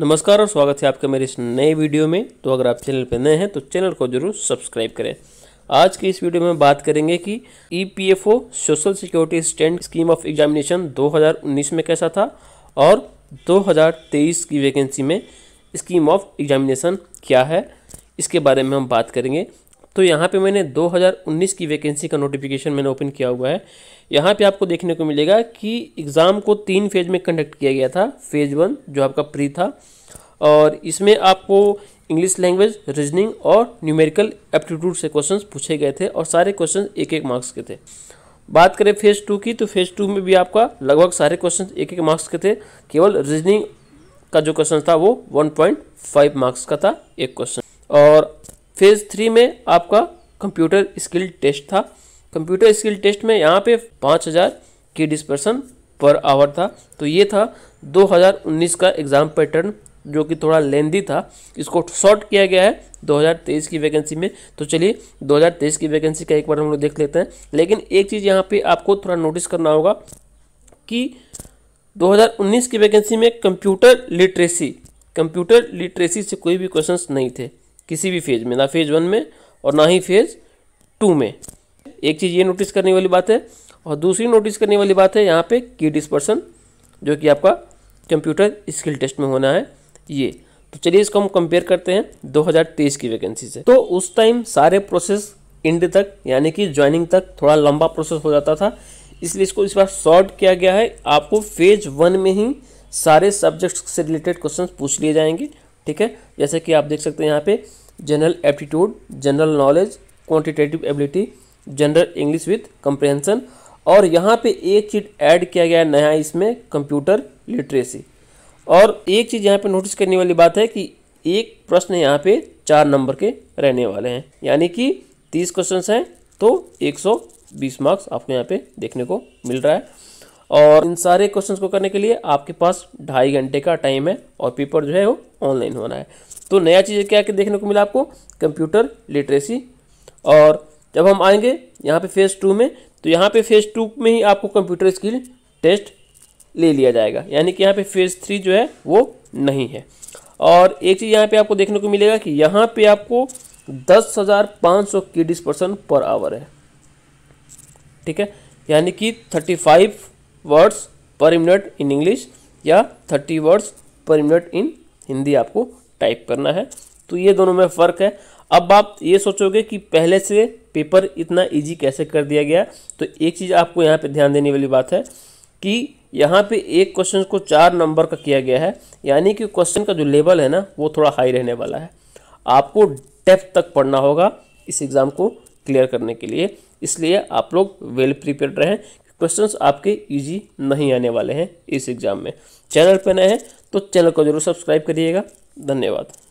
नमस्कार और स्वागत है आपका मेरे इस नए वीडियो में तो अगर आप चैनल पर नए हैं तो चैनल को जरूर सब्सक्राइब करें आज की इस वीडियो में बात करेंगे कि EPFO social security stand scheme of examination 2019 में कैसा था और 2023 की वैकेंसी में स्कीम ऑफ एग्जामिनेशन क्या है इसके बारे में हम बात करेंगे तो यहाँ पे मैंने 2019 की वैकेंसी का नोटिफिकेशन मैंने ओपन किया हुआ है यहाँ पे आपको देखने को मिलेगा कि एग्ज़ाम को तीन फेज में कंडक्ट किया गया था फेज़ वन जो आपका प्री था और इसमें आपको इंग्लिश लैंग्वेज रीजनिंग और न्यूमेरिकल एप्टीट्यूड से क्वेश्चंस पूछे गए थे और सारे क्वेश्चन एक एक मार्क्स के थे बात करें फेज़ टू की तो फेज़ टू में भी आपका लगभग सारे क्वेश्चन एक एक मार्क्स के थे केवल रीजनिंग का जो क्वेश्चन था वो 1.5 मार्क्स का था एक क्वेश्चन और फेज़ थ्री में आपका कंप्यूटर स्किल टेस्ट था कंप्यूटर स्किल टेस्ट में यहाँ पे पाँच हज़ार की डिस्पर्सन पर आवर था तो ये था 2019 का एग्ज़ाम पैटर्न जो कि थोड़ा लेंदी था इसको शॉर्ट किया गया है 2023 की वैकेंसी में तो चलिए 2023 की वैकेंसी का एक बार हम लोग देख लेते हैं लेकिन एक चीज़ यहाँ पे आपको थोड़ा नोटिस करना होगा कि 2019 की वैकेंसी में कंप्यूटर लिटरेसी कंप्यूटर लिटरेसी से कोई भी क्वेश्चंस नहीं थे किसी भी फेज में ना फेज वन में और ना ही फेज टू में एक चीज़ ये नोटिस करने वाली बात है और दूसरी नोटिस करने वाली बात है यहाँ पे की डिस्पर्सन जो कि आपका कंप्यूटर स्किल टेस्ट में होना है ये तो चलिए इसको हम कंपेयर करते हैं 2023 की वैकेंसी से तो उस टाइम सारे प्रोसेस एंड तक यानी कि ज्वाइनिंग तक थोड़ा लंबा प्रोसेस हो जाता था इसलिए इसको इस बार शॉर्ट किया गया है आपको फेज वन में ही सारे सब्जेक्ट्स से रिलेटेड क्वेश्चन पूछ लिए जाएंगे ठीक है जैसे कि आप देख सकते हैं यहाँ पे general aptitude general knowledge quantitative ability general English with comprehension और यहाँ पे एक चीज़ ऐड किया गया नया इसमें कंप्यूटर लिटरेसी और एक चीज़ यहाँ पे नोटिस करने वाली बात है कि एक प्रश्न यहाँ पे चार नंबर के रहने वाले हैं यानी कि तीस क्वेश्चन हैं तो एक सौ बीस मार्क्स आपको यहाँ पे देखने को मिल रहा है और इन सारे क्वेश्चंस को करने के लिए आपके पास ढाई घंटे का टाइम है और पेपर जो है वो ऑनलाइन होना है तो नया चीज़ क्या देखने को मिला आपको कंप्यूटर लिटरेसी और जब हम आएंगे यहाँ पे फेज़ टू में तो यहाँ पे फेज़ टू में ही आपको कंप्यूटर स्किल टेस्ट ले लिया जाएगा यानी कि यहाँ पर फेज़ थ्री जो है वो नहीं है और एक चीज़ यहाँ पर आपको देखने को मिलेगा कि यहाँ पर आपको दस हज़ार पाँच सौ किडिस पर्सन पर आवर है ठीक है यानी कि thirty five words per minute in English या thirty words per minute in Hindi आपको टाइप करना है तो ये दोनों में फ़र्क है अब आप ये सोचोगे कि पहले से पेपर इतना इजी कैसे कर दिया गया तो एक चीज़ आपको यहाँ पे ध्यान देने वाली बात है कि यहाँ पे एक क्वेश्चन को चार नंबर का किया गया है यानी कि क्वेश्चन का जो लेवल है ना वो थोड़ा हाई रहने वाला है आपको डेप्थ तक पढ़ना होगा इस एग्ज़ाम को क्लियर करने के लिए इसलिए आप लोग वेल प्रिपेयर रहें क्वेश्चंस आपके इजी नहीं आने वाले हैं इस एग्ज़ाम में चैनल पर नए हैं तो चैनल को जरूर सब्सक्राइब करिएगा धन्यवाद